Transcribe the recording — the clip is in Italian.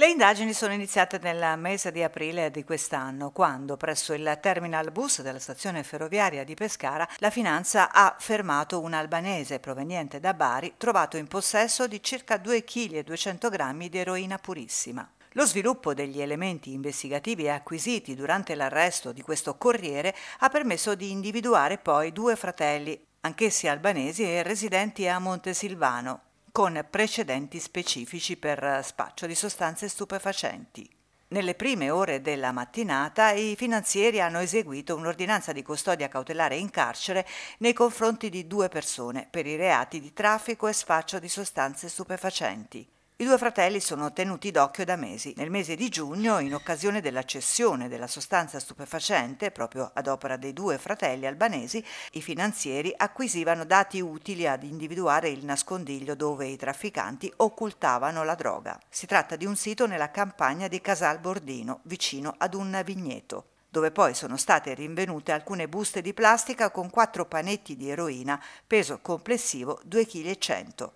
Le indagini sono iniziate nel mese di aprile di quest'anno, quando presso il terminal bus della stazione ferroviaria di Pescara la finanza ha fermato un albanese proveniente da Bari, trovato in possesso di circa 2,2 kg di eroina purissima. Lo sviluppo degli elementi investigativi acquisiti durante l'arresto di questo corriere ha permesso di individuare poi due fratelli, anch'essi albanesi e residenti a Montesilvano, con precedenti specifici per spaccio di sostanze stupefacenti. Nelle prime ore della mattinata i finanzieri hanno eseguito un'ordinanza di custodia cautelare in carcere nei confronti di due persone per i reati di traffico e spaccio di sostanze stupefacenti. I due fratelli sono tenuti d'occhio da mesi. Nel mese di giugno, in occasione della cessione della sostanza stupefacente, proprio ad opera dei due fratelli albanesi, i finanzieri acquisivano dati utili ad individuare il nascondiglio dove i trafficanti occultavano la droga. Si tratta di un sito nella campagna di Casal Bordino, vicino ad un vigneto dove poi sono state rinvenute alcune buste di plastica con quattro panetti di eroina, peso complessivo 2,1 kg.